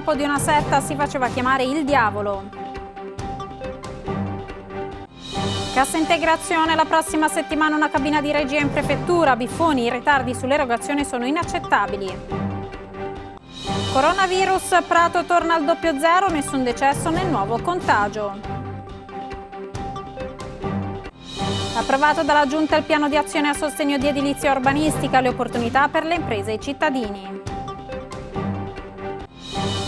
capo di una setta si faceva chiamare il diavolo. Cassa integrazione, la prossima settimana una cabina di regia in prefettura, Biffoni, i ritardi sull'erogazione sono inaccettabili. Coronavirus, Prato torna al doppio zero, nessun decesso nel nuovo contagio. Approvato dalla Giunta il piano di azione a sostegno di edilizia urbanistica, le opportunità per le imprese e i cittadini.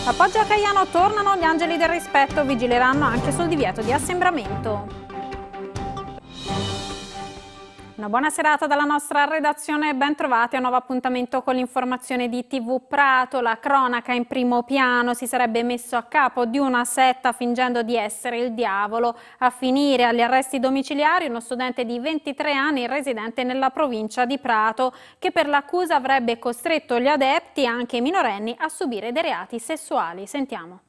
A Poggio a Caiano tornano gli angeli del rispetto, vigileranno anche sul divieto di assembramento. Una buona serata dalla nostra redazione e ben a un nuovo appuntamento con l'informazione di TV Prato. La cronaca in primo piano si sarebbe messo a capo di una setta fingendo di essere il diavolo. A finire agli arresti domiciliari uno studente di 23 anni residente nella provincia di Prato che per l'accusa avrebbe costretto gli adepti, anche minorenni, a subire dei reati sessuali. Sentiamo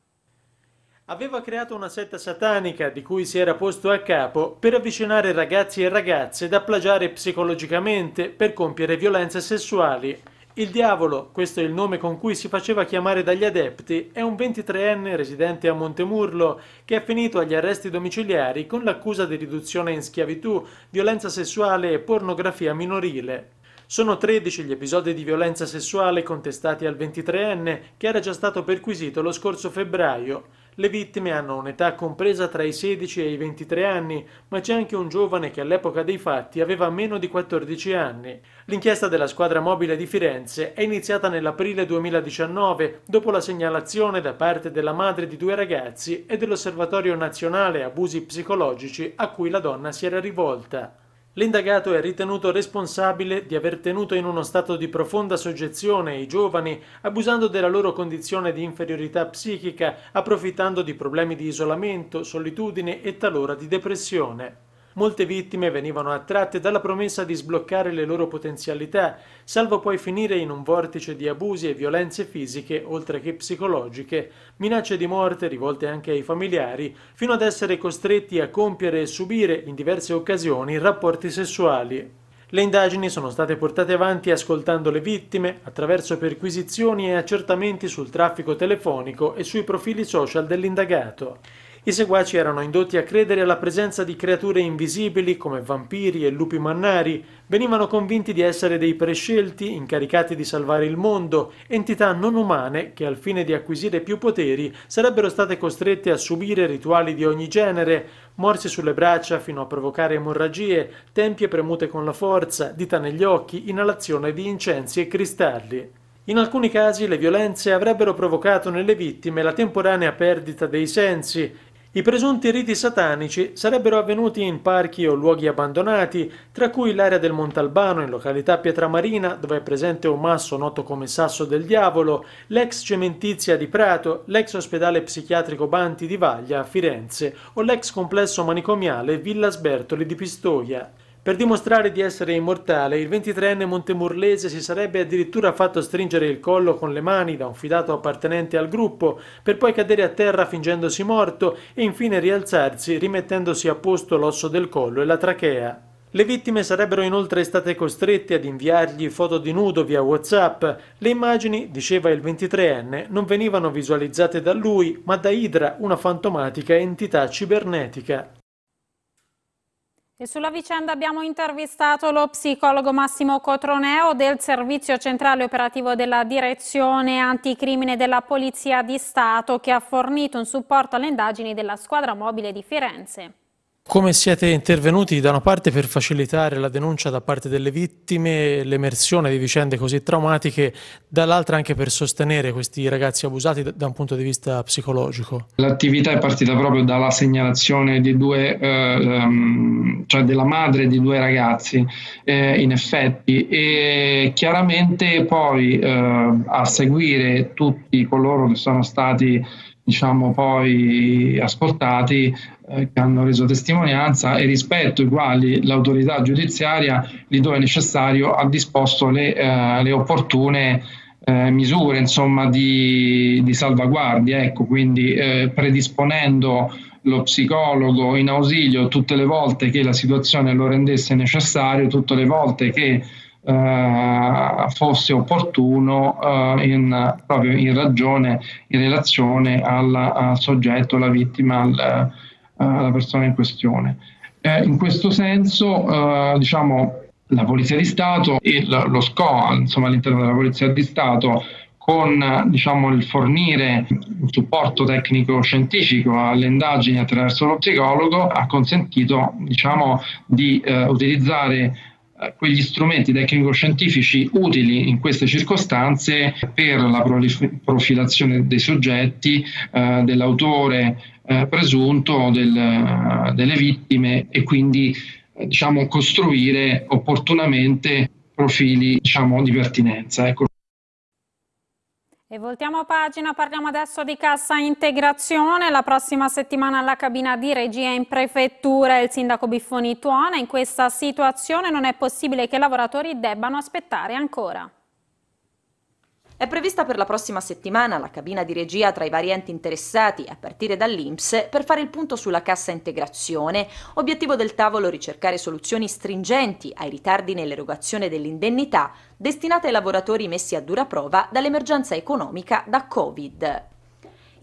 aveva creato una setta satanica di cui si era posto a capo per avvicinare ragazzi e ragazze da plagiare psicologicamente per compiere violenze sessuali. Il diavolo, questo è il nome con cui si faceva chiamare dagli adepti, è un 23enne residente a Montemurlo che è finito agli arresti domiciliari con l'accusa di riduzione in schiavitù, violenza sessuale e pornografia minorile. Sono 13 gli episodi di violenza sessuale contestati al 23enne che era già stato perquisito lo scorso febbraio. Le vittime hanno un'età compresa tra i 16 e i 23 anni, ma c'è anche un giovane che all'epoca dei fatti aveva meno di 14 anni. L'inchiesta della squadra mobile di Firenze è iniziata nell'aprile 2019 dopo la segnalazione da parte della madre di due ragazzi e dell'Osservatorio nazionale abusi psicologici a cui la donna si era rivolta. L'indagato è ritenuto responsabile di aver tenuto in uno stato di profonda soggezione i giovani, abusando della loro condizione di inferiorità psichica, approfittando di problemi di isolamento, solitudine e talora di depressione. Molte vittime venivano attratte dalla promessa di sbloccare le loro potenzialità, salvo poi finire in un vortice di abusi e violenze fisiche, oltre che psicologiche, minacce di morte rivolte anche ai familiari, fino ad essere costretti a compiere e subire in diverse occasioni rapporti sessuali. Le indagini sono state portate avanti ascoltando le vittime attraverso perquisizioni e accertamenti sul traffico telefonico e sui profili social dell'indagato. I seguaci erano indotti a credere alla presenza di creature invisibili come vampiri e lupi mannari, venivano convinti di essere dei prescelti incaricati di salvare il mondo, entità non umane che al fine di acquisire più poteri sarebbero state costrette a subire rituali di ogni genere, morsi sulle braccia fino a provocare emorragie, tempie premute con la forza, dita negli occhi, inalazione di incensi e cristalli. In alcuni casi le violenze avrebbero provocato nelle vittime la temporanea perdita dei sensi i presunti riti satanici sarebbero avvenuti in parchi o luoghi abbandonati, tra cui l'area del Montalbano in località Pietramarina, dove è presente un masso noto come Sasso del Diavolo, l'ex cementizia di Prato, l'ex ospedale psichiatrico Banti di Vaglia a Firenze o l'ex complesso manicomiale Villa Sbertoli di Pistoia. Per dimostrare di essere immortale, il 23enne montemurlese si sarebbe addirittura fatto stringere il collo con le mani da un fidato appartenente al gruppo, per poi cadere a terra fingendosi morto e infine rialzarsi rimettendosi a posto l'osso del collo e la trachea. Le vittime sarebbero inoltre state costrette ad inviargli foto di nudo via WhatsApp. Le immagini, diceva il 23enne, non venivano visualizzate da lui, ma da Idra, una fantomatica entità cibernetica. E sulla vicenda abbiamo intervistato lo psicologo Massimo Cotroneo del Servizio Centrale Operativo della Direzione Anticrimine della Polizia di Stato che ha fornito un supporto alle indagini della squadra mobile di Firenze. Come siete intervenuti da una parte per facilitare la denuncia da parte delle vittime, l'emersione di vicende così traumatiche, dall'altra anche per sostenere questi ragazzi abusati da un punto di vista psicologico? L'attività è partita proprio dalla segnalazione due, eh, cioè della madre di due ragazzi, eh, in effetti, e chiaramente poi eh, a seguire tutti coloro che sono stati diciamo poi ascoltati eh, che hanno reso testimonianza e rispetto ai quali l'autorità giudiziaria, laddove necessario, ha disposto le, eh, le opportune eh, misure insomma, di, di, salvaguardia, ecco, quindi eh, predisponendo lo psicologo in ausilio tutte le volte che la situazione lo rendesse necessario, tutte le volte che eh, fosse opportuno eh, in, proprio in ragione, in relazione alla, al soggetto, alla vittima, al, eh, alla persona in questione. Eh, in questo senso, eh, diciamo, la Polizia di Stato e la, lo SCOA, insomma, all'interno della Polizia di Stato, con diciamo, il fornire un supporto tecnico-scientifico alle indagini attraverso lo psicologo, ha consentito diciamo, di eh, utilizzare eh, quegli strumenti tecnico-scientifici utili in queste circostanze per la profilazione dei soggetti, eh, dell'autore eh, presunto, del, eh, delle vittime e quindi eh, diciamo, costruire opportunamente profili diciamo, di pertinenza. Ecco. E voltiamo pagina, parliamo adesso di cassa integrazione. La prossima settimana alla cabina di regia in prefettura il sindaco Biffoni tuona. In questa situazione non è possibile che i lavoratori debbano aspettare ancora. È prevista per la prossima settimana la cabina di regia tra i vari enti interessati, a partire dall'INPS, per fare il punto sulla cassa integrazione. Obiettivo del tavolo ricercare soluzioni stringenti ai ritardi nell'erogazione dell'indennità destinate ai lavoratori messi a dura prova dall'emergenza economica da Covid.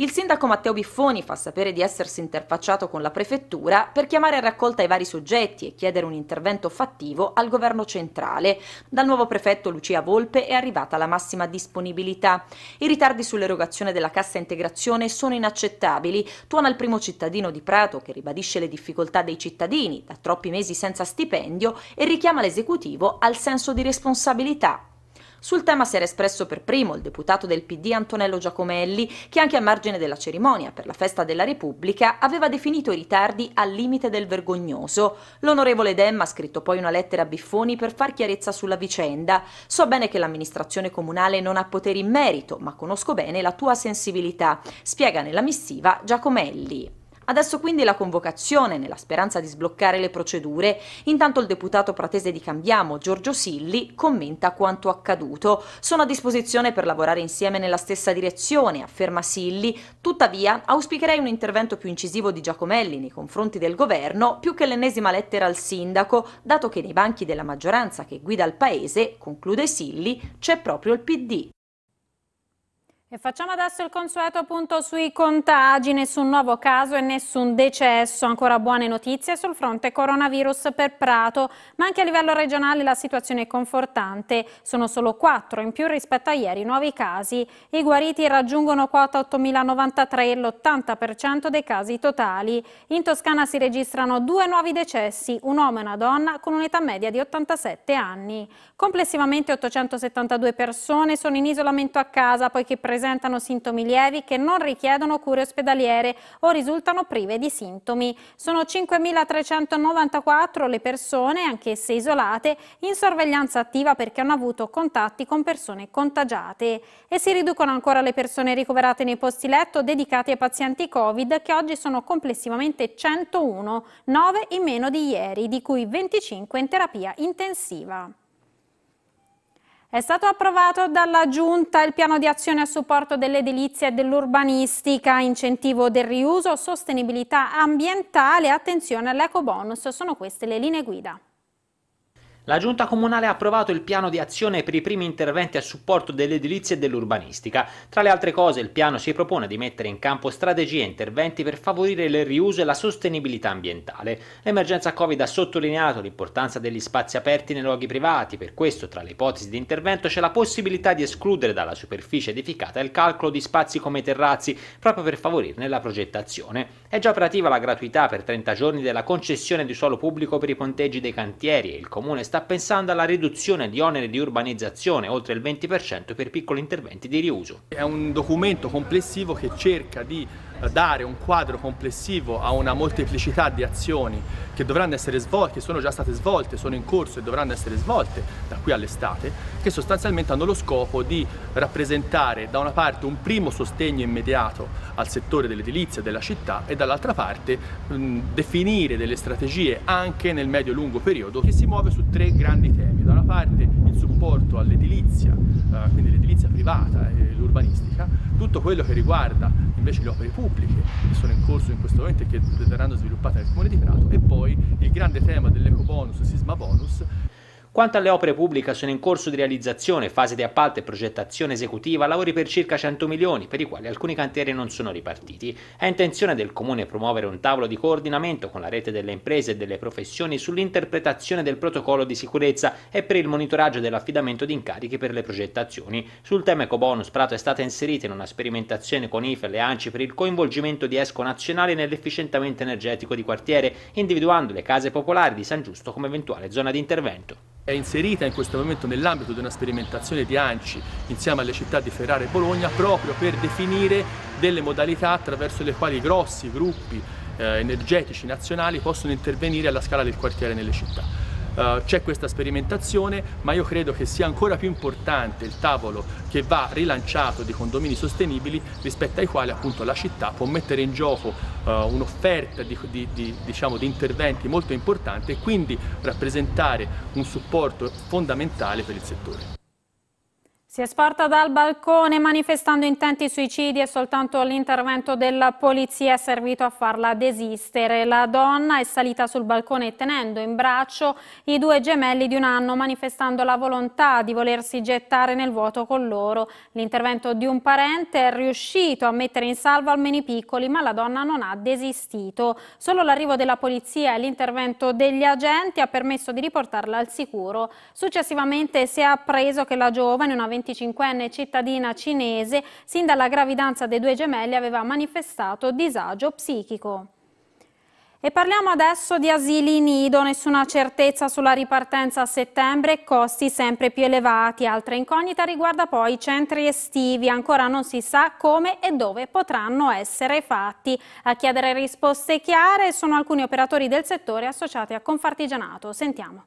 Il sindaco Matteo Biffoni fa sapere di essersi interfacciato con la prefettura per chiamare a raccolta i vari soggetti e chiedere un intervento fattivo al governo centrale. Dal nuovo prefetto Lucia Volpe è arrivata la massima disponibilità. I ritardi sull'erogazione della cassa integrazione sono inaccettabili. Tuona il primo cittadino di Prato che ribadisce le difficoltà dei cittadini da troppi mesi senza stipendio e richiama l'esecutivo al senso di responsabilità sul tema si era espresso per primo il deputato del PD Antonello Giacomelli, che anche a margine della cerimonia per la festa della Repubblica aveva definito i ritardi al limite del vergognoso. L'onorevole Demma ha scritto poi una lettera a Biffoni per far chiarezza sulla vicenda. So bene che l'amministrazione comunale non ha poteri in merito, ma conosco bene la tua sensibilità, spiega nella missiva Giacomelli. Adesso quindi la convocazione, nella speranza di sbloccare le procedure. Intanto il deputato pratese di Cambiamo, Giorgio Silli, commenta quanto accaduto. Sono a disposizione per lavorare insieme nella stessa direzione, afferma Silli. Tuttavia, auspicherei un intervento più incisivo di Giacomelli nei confronti del governo, più che l'ennesima lettera al sindaco, dato che nei banchi della maggioranza che guida il paese, conclude Silli, c'è proprio il PD. E facciamo adesso il consueto punto sui contagi, nessun nuovo caso e nessun decesso, ancora buone notizie sul fronte coronavirus per Prato, ma anche a livello regionale la situazione è confortante, sono solo 4 in più rispetto a ieri nuovi casi, i guariti raggiungono quota 8.093, l'80% dei casi totali, in Toscana si registrano due nuovi decessi, un uomo e una donna con un'età media di 87 anni, complessivamente 872 persone sono in isolamento a casa poiché presentano presentano sintomi lievi che non richiedono cure ospedaliere o risultano prive di sintomi. Sono 5.394 le persone, anch'esse isolate, in sorveglianza attiva perché hanno avuto contatti con persone contagiate. E si riducono ancora le persone ricoverate nei posti letto dedicati ai pazienti Covid che oggi sono complessivamente 101, 9 in meno di ieri, di cui 25 in terapia intensiva. È stato approvato dalla Giunta il piano di azione a supporto dell'edilizia e dell'urbanistica, incentivo del riuso, sostenibilità ambientale e attenzione all'ecobonus. Sono queste le linee guida. La Giunta Comunale ha approvato il piano di azione per i primi interventi a supporto dell'edilizia e dell'urbanistica. Tra le altre cose il piano si propone di mettere in campo strategie e interventi per favorire il riuso e la sostenibilità ambientale. L'emergenza Covid ha sottolineato l'importanza degli spazi aperti nei luoghi privati, per questo tra le ipotesi di intervento c'è la possibilità di escludere dalla superficie edificata il calcolo di spazi come terrazzi, proprio per favorirne la progettazione. È già operativa la gratuità per 30 giorni della concessione di suolo pubblico per i ponteggi dei cantieri e il Comune sta sta pensando alla riduzione di oneri di urbanizzazione oltre il 20% per piccoli interventi di riuso. È un documento complessivo che cerca di dare un quadro complessivo a una molteplicità di azioni che dovranno essere svolte, sono già state svolte, sono in corso e dovranno essere svolte da qui all'estate, che sostanzialmente hanno lo scopo di rappresentare da una parte un primo sostegno immediato al settore dell'edilizia della città e dall'altra parte mh, definire delle strategie anche nel medio-lungo periodo che si muove su tre grandi temi. Da una parte rapporto all'edilizia, eh, quindi l'edilizia privata e l'urbanistica, tutto quello che riguarda invece le opere pubbliche che sono in corso in questo momento e che verranno sviluppate nel Comune di Prato e poi il grande tema dell'eco bonus, sisma bonus quanto alle opere pubbliche sono in corso di realizzazione, fase di appalto e progettazione esecutiva, lavori per circa 100 milioni, per i quali alcuni cantieri non sono ripartiti. È intenzione del Comune promuovere un tavolo di coordinamento con la rete delle imprese e delle professioni sull'interpretazione del protocollo di sicurezza e per il monitoraggio dell'affidamento di incarichi per le progettazioni. Sul tema ecobonus Prato è stata inserita in una sperimentazione con IFEL e ANCI per il coinvolgimento di Esco Nazionale nell'efficientamento energetico di quartiere, individuando le case popolari di San Giusto come eventuale zona di intervento è inserita in questo momento nell'ambito di una sperimentazione di ANCI insieme alle città di Ferrara e Bologna proprio per definire delle modalità attraverso le quali i grossi gruppi eh, energetici nazionali possono intervenire alla scala del quartiere nelle città. Eh, c'è questa sperimentazione, ma io credo che sia ancora più importante il tavolo che va rilanciato di condomini sostenibili rispetto ai quali appunto la città può mettere in gioco uh, un'offerta di, di, di, diciamo, di interventi molto importante e quindi rappresentare un supporto fondamentale per il settore. Si è sporta dal balcone manifestando intenti suicidi e soltanto l'intervento della polizia è servito a farla desistere. La donna è salita sul balcone tenendo in braccio i due gemelli di un anno manifestando la volontà di volersi gettare nel vuoto con loro. L'intervento di un parente è riuscito a mettere in salvo almeno i piccoli ma la donna non ha desistito. Solo l'arrivo della polizia e l'intervento degli agenti ha permesso di riportarla al sicuro. Successivamente si è appreso che la giovane, una ventina 25enne cittadina cinese, sin dalla gravidanza dei due gemelli aveva manifestato disagio psichico. E parliamo adesso di asili nido, nessuna certezza sulla ripartenza a settembre, costi sempre più elevati. Altra incognita riguarda poi i centri estivi, ancora non si sa come e dove potranno essere fatti. A chiedere risposte chiare sono alcuni operatori del settore associati a Confartigianato. Sentiamo.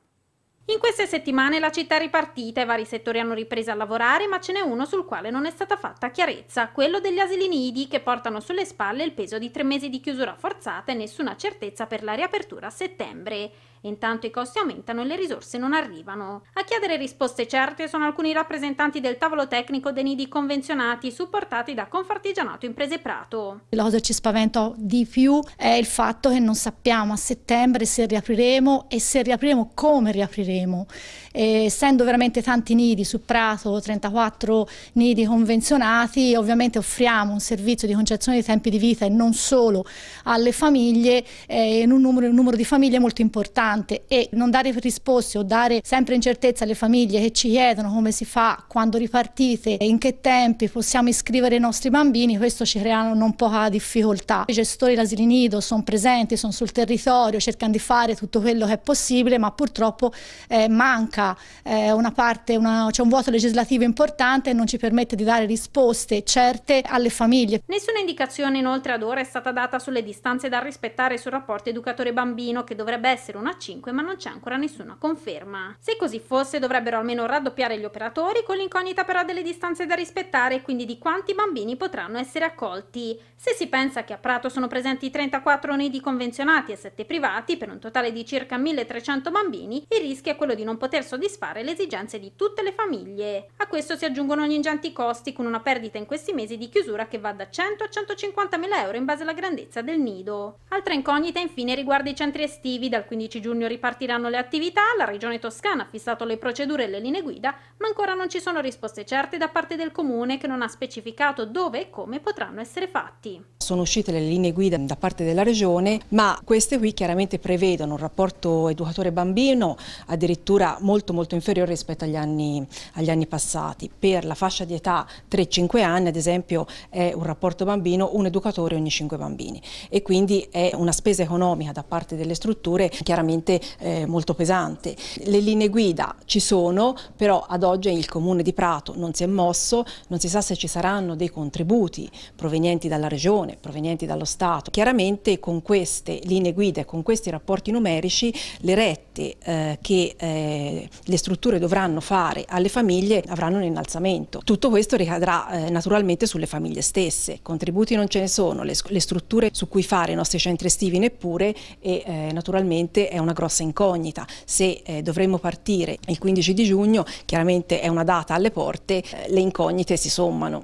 In queste settimane la città è ripartita e vari settori hanno ripreso a lavorare, ma ce n'è uno sul quale non è stata fatta chiarezza, quello degli asili nidi che portano sulle spalle il peso di tre mesi di chiusura forzata e nessuna certezza per la riapertura a settembre. Intanto i costi aumentano e le risorse non arrivano. A chiedere risposte certe sono alcuni rappresentanti del tavolo tecnico dei nidi convenzionati supportati da Confartigianato Imprese Prato. La cosa che ci spaventa di più è il fatto che non sappiamo a settembre se riapriremo e se riapriremo come riapriremo. E, essendo veramente tanti nidi su Prato, 34 nidi convenzionati, ovviamente offriamo un servizio di concezione dei tempi di vita e non solo alle famiglie eh, in un numero, un numero di famiglie molto importante importante e non dare risposte o dare sempre incertezza alle famiglie che ci chiedono come si fa, quando ripartite, e in che tempi possiamo iscrivere i nostri bambini, questo ci crea non poca difficoltà. I gestori dell'asili nido sono presenti, sono sul territorio, cercano di fare tutto quello che è possibile, ma purtroppo eh, manca eh, una parte, c'è un vuoto legislativo importante e non ci permette di dare risposte certe alle famiglie. Nessuna indicazione inoltre ad ora è stata data sulle distanze da rispettare sul rapporto educatore-bambino che dovrebbe essere una 5, ma non c'è ancora nessuna conferma. Se così fosse dovrebbero almeno raddoppiare gli operatori con l'incognita però delle distanze da rispettare e quindi di quanti bambini potranno essere accolti. Se si pensa che a Prato sono presenti 34 nidi convenzionati e 7 privati per un totale di circa 1300 bambini, il rischio è quello di non poter soddisfare le esigenze di tutte le famiglie. A questo si aggiungono gli ingenti costi con una perdita in questi mesi di chiusura che va da 100 a 150 mila euro in base alla grandezza del nido. Altra incognita infine riguarda i centri estivi dal 15 giugno giugno ripartiranno le attività, la Regione Toscana ha fissato le procedure e le linee guida, ma ancora non ci sono risposte certe da parte del Comune che non ha specificato dove e come potranno essere fatti. Sono uscite le linee guida da parte della Regione, ma queste qui chiaramente prevedono un rapporto educatore-bambino addirittura molto molto inferiore rispetto agli anni, agli anni passati. Per la fascia di età 3-5 anni, ad esempio, è un rapporto bambino, un educatore ogni 5 bambini e quindi è una spesa economica da parte delle strutture chiaramente veramente eh, molto pesante. Le linee guida ci sono, però ad oggi il Comune di Prato non si è mosso, non si sa se ci saranno dei contributi provenienti dalla Regione, provenienti dallo Stato. Chiaramente con queste linee guida e con questi rapporti numerici le rette eh, che eh, le strutture dovranno fare alle famiglie avranno un innalzamento. Tutto questo ricadrà eh, naturalmente sulle famiglie stesse, contributi non ce ne sono, le, le strutture su cui fare i nostri centri estivi neppure e eh, naturalmente è una una grossa incognita, se eh, dovremmo partire il 15 di giugno, chiaramente è una data alle porte, eh, le incognite si sommano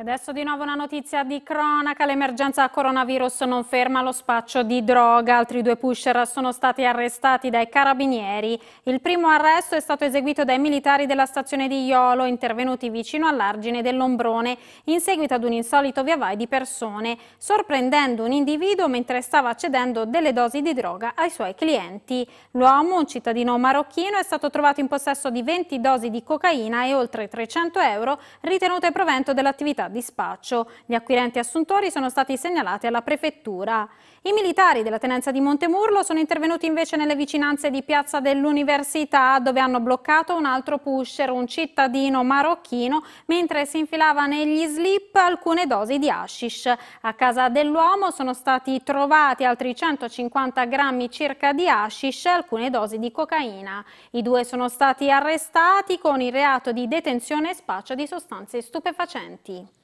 adesso di nuovo una notizia di cronaca, l'emergenza coronavirus non ferma lo spaccio di droga, altri due pusher sono stati arrestati dai carabinieri. Il primo arresto è stato eseguito dai militari della stazione di Iolo, intervenuti vicino all'argine dell'ombrone, in seguito ad un insolito viavai di persone, sorprendendo un individuo mentre stava cedendo delle dosi di droga ai suoi clienti. L'uomo, un cittadino marocchino, è stato trovato in possesso di 20 dosi di cocaina e oltre 300 euro, ritenute provento dell'attività di spaccio. Gli acquirenti assuntori sono stati segnalati alla prefettura. I militari della tenenza di Montemurlo sono intervenuti invece nelle vicinanze di Piazza dell'Università dove hanno bloccato un altro pusher, un cittadino marocchino, mentre si infilava negli slip alcune dosi di hashish. A casa dell'uomo sono stati trovati altri 150 grammi circa di hashish e alcune dosi di cocaina. I due sono stati arrestati con il reato di detenzione e spaccio di sostanze stupefacenti.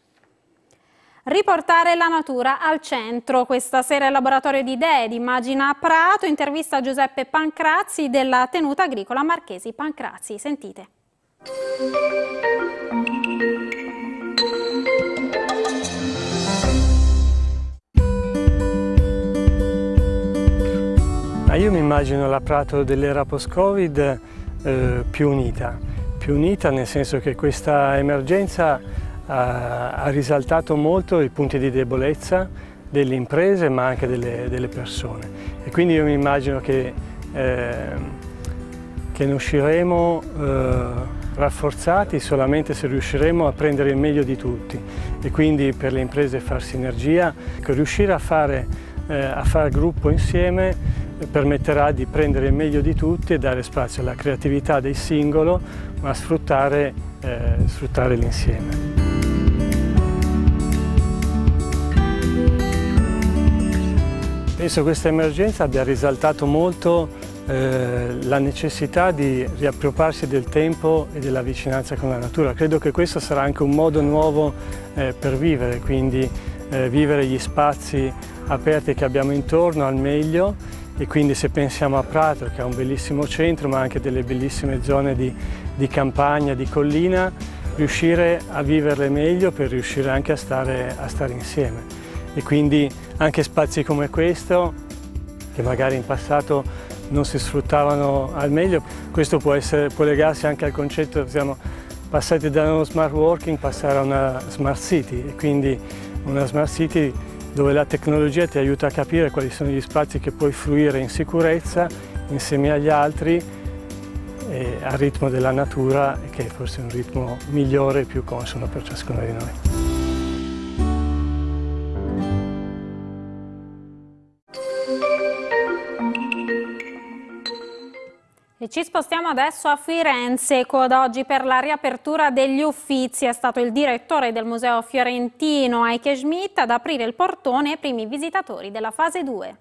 Riportare la natura al centro. Questa sera il laboratorio di idee di Immagina Prato intervista a Giuseppe Pancrazzi della tenuta agricola Marchesi Pancrazzi. Sentite. Ma io mi immagino la Prato dell'era post-Covid eh, più unita, più unita nel senso che questa emergenza ha, risaltato molto i punti di debolezza delle imprese ma anche delle, delle persone e quindi io mi immagino che, eh, che ne usciremo eh, rafforzati solamente se riusciremo a prendere il meglio di tutti e quindi per le imprese far sinergia, riuscire a fare, eh, a far gruppo insieme eh, permetterà di prendere il meglio di tutti e dare spazio alla creatività del singolo ma sfruttare, eh, sfruttare l'insieme. Penso che questa emergenza abbia risaltato molto eh, la necessità di riappropriarsi del tempo e della vicinanza con la natura. Credo che questo sarà anche un modo nuovo eh, per vivere, quindi eh, vivere gli spazi aperti che abbiamo intorno al meglio e quindi se pensiamo a Prato che è un bellissimo centro ma anche delle bellissime zone di, di campagna, di collina, riuscire a viverle meglio per riuscire anche a stare, a stare insieme. E quindi anche spazi come questo che magari in passato non si sfruttavano al meglio. Questo può, essere, può legarsi anche al concetto che siamo passati da uno smart working passare a una smart city e quindi una smart city dove la tecnologia ti aiuta a capire quali sono gli spazi che puoi fruire in sicurezza insieme agli altri al ritmo della natura che è forse un ritmo migliore e più consono per ciascuno di noi. Ci spostiamo adesso a Firenze, ad oggi per la riapertura degli uffizi. È stato il direttore del Museo Fiorentino, Eike Schmidt, ad aprire il portone ai primi visitatori della fase 2.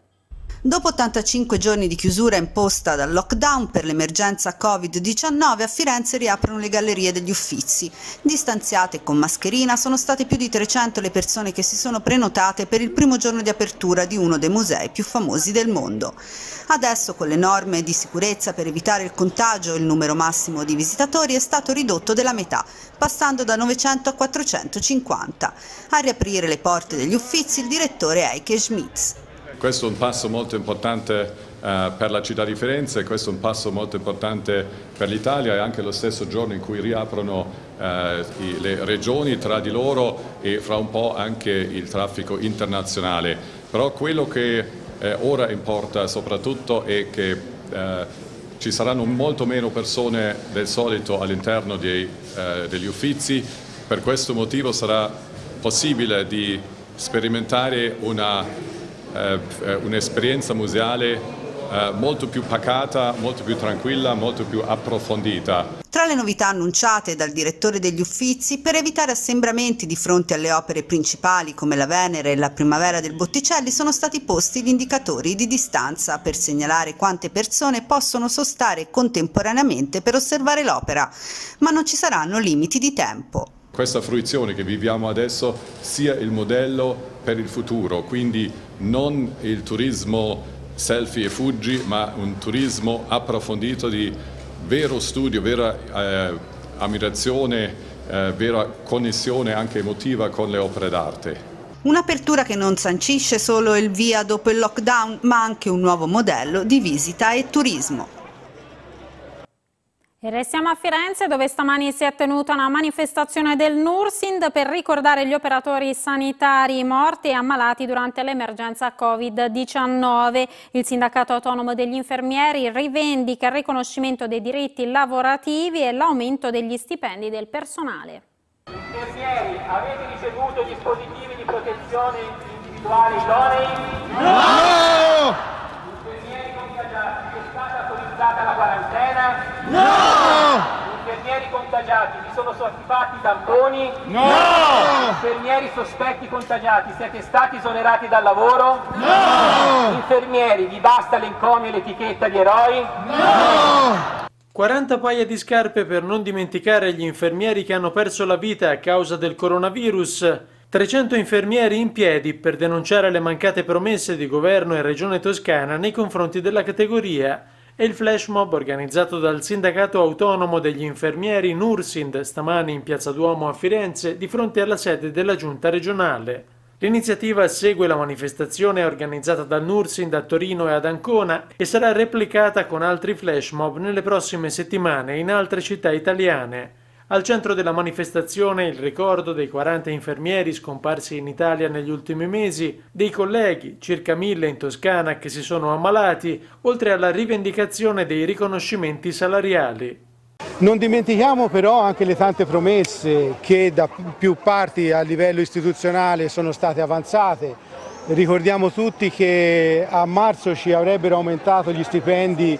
Dopo 85 giorni di chiusura imposta dal lockdown per l'emergenza Covid-19, a Firenze riaprono le gallerie degli Uffizi. Distanziate con mascherina sono state più di 300 le persone che si sono prenotate per il primo giorno di apertura di uno dei musei più famosi del mondo. Adesso con le norme di sicurezza per evitare il contagio il numero massimo di visitatori è stato ridotto della metà, passando da 900 a 450. A riaprire le porte degli Uffizi il direttore Eike Schmitz. Questo è un passo molto importante eh, per la città di Firenze, questo è un passo molto importante per l'Italia e anche lo stesso giorno in cui riaprono eh, le regioni tra di loro e fra un po' anche il traffico internazionale. Però quello che eh, ora importa soprattutto è che ci saranno molto meno persone del solito all'interno degli uffizi, per questo motivo sarà possibile di sperimentare una eh, eh, un'esperienza museale eh, molto più pacata, molto più tranquilla, molto più approfondita. Tra le novità annunciate dal direttore degli Uffizi, per evitare assembramenti di fronte alle opere principali come la Venere e la Primavera del Botticelli, sono stati posti gli indicatori di distanza per segnalare quante persone possono sostare contemporaneamente per osservare l'opera, ma non ci saranno limiti di tempo. Questa fruizione che viviamo adesso sia il modello per il futuro, quindi non il turismo selfie e fuggi, ma un turismo approfondito di vero studio, vera eh, ammirazione, eh, vera connessione anche emotiva con le opere d'arte. Un'apertura che non sancisce solo il via dopo il lockdown, ma anche un nuovo modello di visita e turismo. E restiamo a Firenze dove stamani si è tenuta una manifestazione del Nursind per ricordare gli operatori sanitari morti e ammalati durante l'emergenza Covid-19. Il sindacato autonomo degli infermieri rivendica il riconoscimento dei diritti lavorativi e l'aumento degli stipendi del personale. Infermieri, avete ricevuto dispositivi di protezione individuale idonei? No! Infermieri contagiati, è stata autorizzata la quarantena? No! Infermieri contagiati, vi sono stati fatti tamponi? No! Infermieri sospetti contagiati, siete stati esonerati dal lavoro? No! Infermieri, vi basta l'encomio e l'etichetta di eroi? No! 40 paia di scarpe per non dimenticare gli infermieri che hanno perso la vita a causa del coronavirus. 300 infermieri in piedi per denunciare le mancate promesse di governo e regione toscana nei confronti della categoria e il flash mob organizzato dal sindacato autonomo degli infermieri Nursind stamani in Piazza Duomo a Firenze di fronte alla sede della giunta regionale. L'iniziativa segue la manifestazione organizzata dal Nursind a Torino e ad Ancona e sarà replicata con altri flash mob nelle prossime settimane in altre città italiane. Al centro della manifestazione il ricordo dei 40 infermieri scomparsi in Italia negli ultimi mesi, dei colleghi, circa mille in Toscana, che si sono ammalati, oltre alla rivendicazione dei riconoscimenti salariali. Non dimentichiamo però anche le tante promesse che da più parti a livello istituzionale sono state avanzate. Ricordiamo tutti che a marzo ci avrebbero aumentato gli stipendi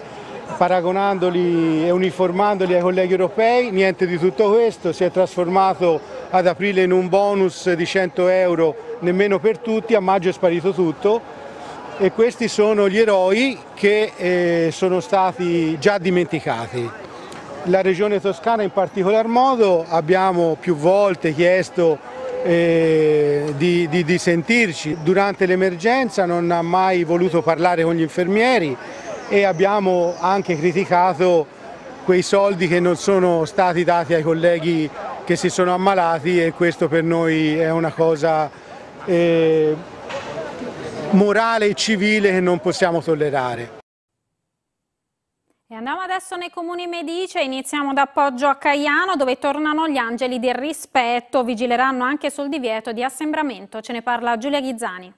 paragonandoli e uniformandoli ai colleghi europei, niente di tutto questo, si è trasformato ad aprile in un bonus di 100 euro nemmeno per tutti, a maggio è sparito tutto e questi sono gli eroi che eh, sono stati già dimenticati. La regione toscana in particolar modo abbiamo più volte chiesto eh, di, di, di sentirci, durante l'emergenza non ha mai voluto parlare con gli infermieri, e abbiamo anche criticato quei soldi che non sono stati dati ai colleghi che si sono ammalati e questo per noi è una cosa eh, morale e civile che non possiamo tollerare. E andiamo adesso nei comuni Medice, iniziamo da Poggio a Caiano dove tornano gli angeli del rispetto, vigileranno anche sul divieto di assembramento, ce ne parla Giulia Ghizzani.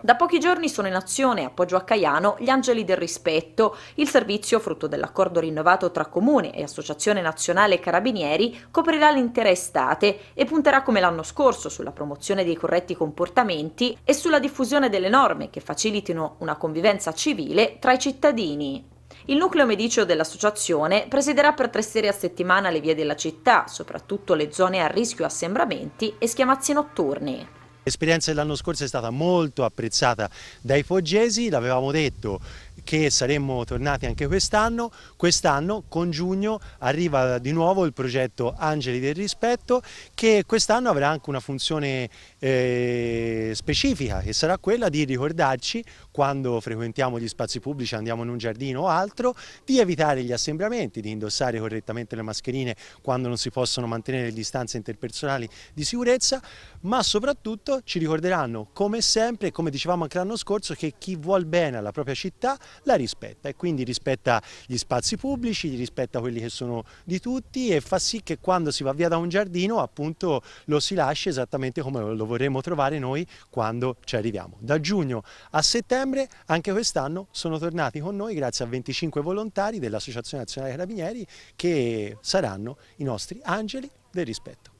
Da pochi giorni sono in azione a Poggio a Caiano gli Angeli del Rispetto, il servizio, frutto dell'accordo rinnovato tra Comune e Associazione Nazionale Carabinieri, coprirà l'intera estate e punterà come l'anno scorso sulla promozione dei corretti comportamenti e sulla diffusione delle norme che facilitino una convivenza civile tra i cittadini. Il nucleo medicio dell'associazione presiderà per tre serie a settimana le vie della città, soprattutto le zone a rischio assembramenti e schiamazzi notturni. L'esperienza dell'anno scorso è stata molto apprezzata dai foggesi, l'avevamo detto, che saremmo tornati anche quest'anno. Quest'anno con giugno arriva di nuovo il progetto Angeli del Rispetto che quest'anno avrà anche una funzione eh, specifica che sarà quella di ricordarci quando frequentiamo gli spazi pubblici, andiamo in un giardino o altro, di evitare gli assembramenti, di indossare correttamente le mascherine quando non si possono mantenere le distanze interpersonali di sicurezza, ma soprattutto ci ricorderanno come sempre, come dicevamo anche l'anno scorso, che chi vuol bene alla propria città la rispetta e quindi rispetta gli spazi pubblici, rispetta quelli che sono di tutti e fa sì che quando si va via da un giardino appunto lo si lascia esattamente come lo vorremmo trovare noi quando ci arriviamo. Da giugno a settembre anche quest'anno sono tornati con noi grazie a 25 volontari dell'Associazione Nazionale Carabinieri che saranno i nostri angeli del rispetto.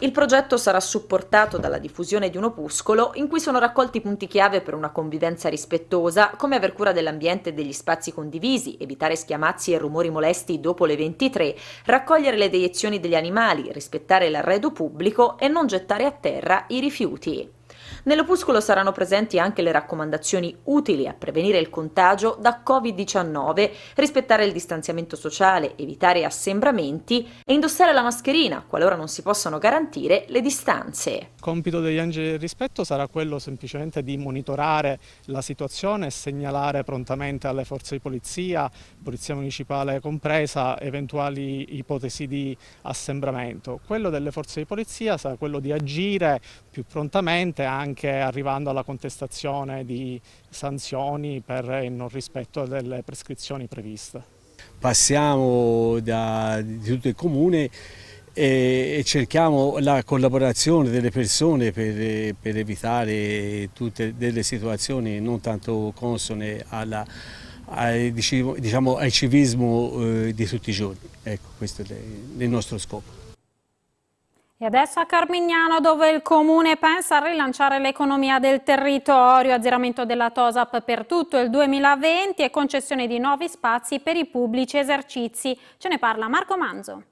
Il progetto sarà supportato dalla diffusione di un opuscolo in cui sono raccolti punti chiave per una convivenza rispettosa, come aver cura dell'ambiente e degli spazi condivisi, evitare schiamazzi e rumori molesti dopo le 23, raccogliere le deiezioni degli animali, rispettare l'arredo pubblico e non gettare a terra i rifiuti. Nell'opuscolo saranno presenti anche le raccomandazioni utili a prevenire il contagio da Covid-19, rispettare il distanziamento sociale, evitare assembramenti e indossare la mascherina qualora non si possano garantire le distanze. Il compito degli angeli del rispetto sarà quello semplicemente di monitorare la situazione e segnalare prontamente alle forze di polizia, polizia municipale compresa, eventuali ipotesi di assembramento. Quello delle forze di polizia sarà quello di agire più prontamente anche anche arrivando alla contestazione di sanzioni per il non rispetto delle prescrizioni previste. Passiamo da tutto il comune e cerchiamo la collaborazione delle persone per, per evitare tutte delle situazioni non tanto consone alla, ai, diciamo, diciamo al civismo eh, di tutti i giorni. Ecco, questo è il nostro scopo. E adesso a Carmignano dove il comune pensa a rilanciare l'economia del territorio, azzeramento della TOSAP per tutto il 2020 e concessione di nuovi spazi per i pubblici esercizi. Ce ne parla Marco Manzo.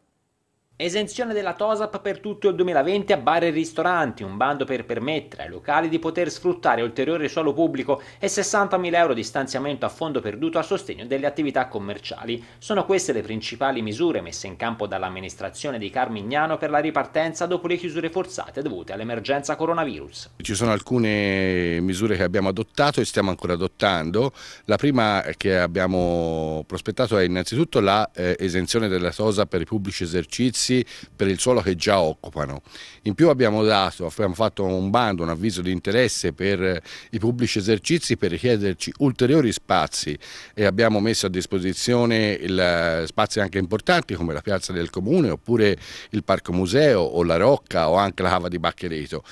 Esenzione della TOSAP per tutto il 2020 a bar e ristoranti, un bando per permettere ai locali di poter sfruttare ulteriore suolo pubblico e 60.000 euro di stanziamento a fondo perduto a sostegno delle attività commerciali. Sono queste le principali misure messe in campo dall'amministrazione di Carmignano per la ripartenza dopo le chiusure forzate dovute all'emergenza coronavirus. Ci sono alcune misure che abbiamo adottato e stiamo ancora adottando. La prima che abbiamo prospettato è innanzitutto la eh, esenzione della TOSAP per i pubblici esercizi prezzi per il suolo che già occupano. In più abbiamo, dato, abbiamo fatto un bando, un avviso di interesse per eh, i pubblici esercizi per richiederci ulteriori spazi e abbiamo messo a disposizione il, eh, spazi anche importanti come la piazza del comune oppure il parco museo o la rocca o anche la cava di Bacchereto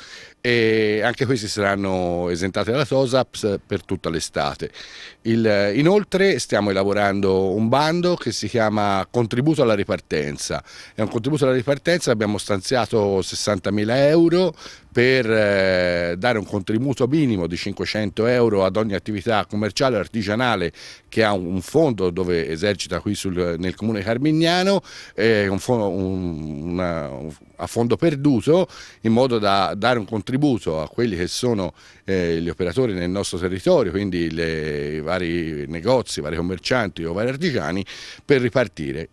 e anche questi saranno esentati dalla TOSAPS per tutta l'estate. Eh, inoltre stiamo elaborando un bando che si chiama Contributo alla ripartenza, è un contributo contributo alla ripartenza abbiamo stanziato 60.000 euro per eh, dare un contributo minimo di 500 euro ad ogni attività commerciale o artigianale che ha un fondo dove esercita qui sul, nel comune carmignano eh, un fondo, un, una, a fondo perduto in modo da dare un contributo a quelli che sono eh, gli operatori nel nostro territorio, quindi le, i vari negozi, i vari commercianti o vari artigiani per ripartire.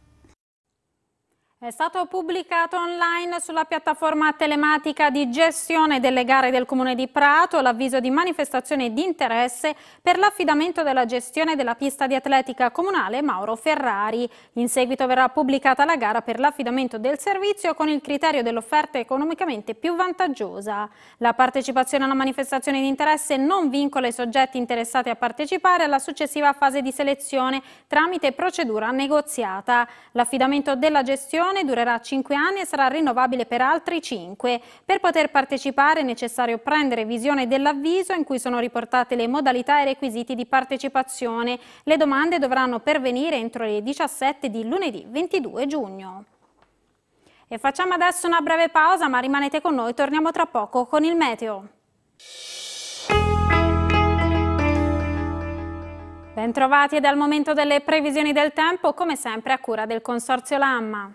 È stato pubblicato online sulla piattaforma telematica di gestione delle gare del Comune di Prato l'avviso di manifestazione di interesse per l'affidamento della gestione della pista di atletica comunale Mauro Ferrari. In seguito verrà pubblicata la gara per l'affidamento del servizio con il criterio dell'offerta economicamente più vantaggiosa. La partecipazione alla manifestazione di interesse non vincola i soggetti interessati a partecipare alla successiva fase di selezione tramite procedura negoziata. L'affidamento della gestione concessione durerà 5 anni e sarà rinnovabile per altri 5. Per poter partecipare è necessario prendere visione dell'avviso in cui sono riportate le modalità e i requisiti di partecipazione. Le domande dovranno pervenire entro le 17 di lunedì 22 giugno. E facciamo adesso una breve pausa, ma rimanete con noi, torniamo tra poco con il meteo. Bentrovati e dal momento delle previsioni del tempo, come sempre a cura del Consorzio Lamma.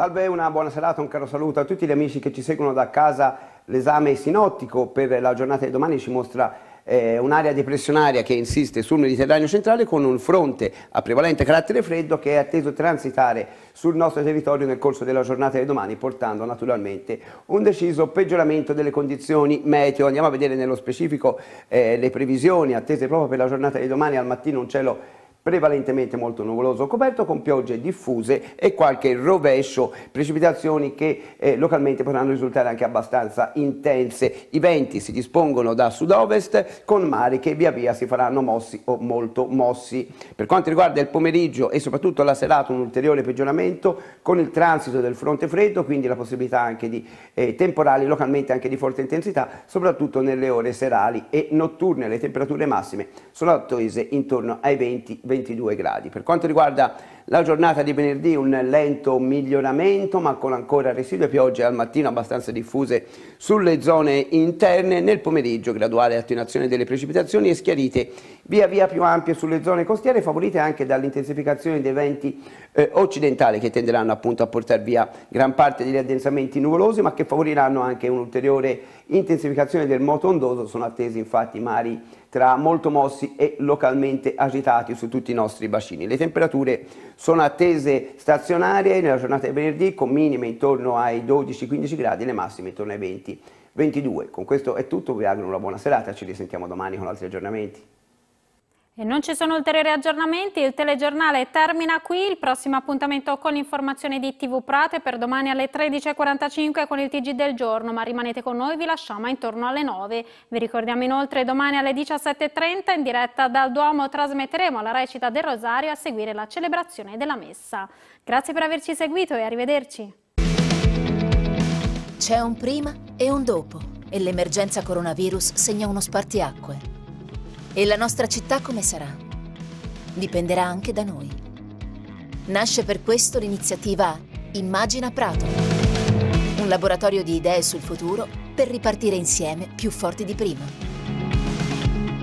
Salve, una buona serata, un caro saluto a tutti gli amici che ci seguono da casa. L'esame sinottico per la giornata di domani ci mostra eh, un'area depressionaria che insiste sul Mediterraneo centrale con un fronte a prevalente carattere freddo che è atteso transitare sul nostro territorio nel corso della giornata di domani portando naturalmente un deciso peggioramento delle condizioni meteo. Andiamo a vedere nello specifico eh, le previsioni attese proprio per la giornata di domani al mattino un cielo prevalentemente molto nuvoloso coperto con piogge diffuse e qualche rovescio, precipitazioni che eh, localmente potranno risultare anche abbastanza intense. I venti si dispongono da sud-ovest con mari che via via si faranno mossi o molto mossi. Per quanto riguarda il pomeriggio e soprattutto la serata un ulteriore peggioramento con il transito del fronte freddo, quindi la possibilità anche di eh, temporali localmente anche di forte intensità, soprattutto nelle ore serali e notturne. Le temperature massime sono attese intorno ai 20 22 gradi. Per quanto riguarda la giornata di venerdì, un lento miglioramento, ma con ancora residue piogge al mattino abbastanza diffuse sulle zone interne. Nel pomeriggio, graduale attenuazione delle precipitazioni e schiarite via via più ampie sulle zone costiere, favorite anche dall'intensificazione dei venti eh, occidentali che tenderanno appunto a portare via gran parte degli addensamenti nuvolosi, ma che favoriranno anche un'ulteriore intensificazione del moto ondoso. Sono attesi infatti mari tra molto mossi e localmente agitati su tutti i nostri bacini. Le temperature sono attese stazionarie nella giornata di venerdì con minime intorno ai 12-15 gradi le massime intorno ai 20. 22. Con questo è tutto, vi auguro una buona serata, ci risentiamo domani con altri aggiornamenti. E non ci sono ulteriori aggiornamenti, il telegiornale termina qui, il prossimo appuntamento con l'informazione di TV Prate per domani alle 13.45 con il TG del giorno, ma rimanete con noi, vi lasciamo intorno alle 9. Vi ricordiamo inoltre domani alle 17.30 in diretta dal Duomo trasmetteremo la recita del Rosario a seguire la celebrazione della Messa. Grazie per averci seguito e arrivederci. C'è un prima e un dopo e l'emergenza coronavirus segna uno spartiacque. E la nostra città come sarà? Dipenderà anche da noi. Nasce per questo l'iniziativa Immagina Prato, un laboratorio di idee sul futuro per ripartire insieme più forti di prima.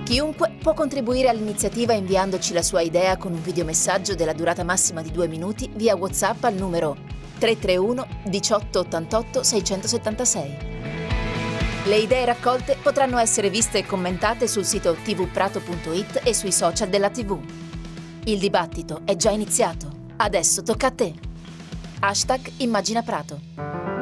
Chiunque può contribuire all'iniziativa inviandoci la sua idea con un videomessaggio della durata massima di due minuti via WhatsApp al numero 331 1888 676. Le idee raccolte potranno essere viste e commentate sul sito tvprato.it e sui social della TV. Il dibattito è già iniziato. Adesso tocca a te. Hashtag Immagina Prato.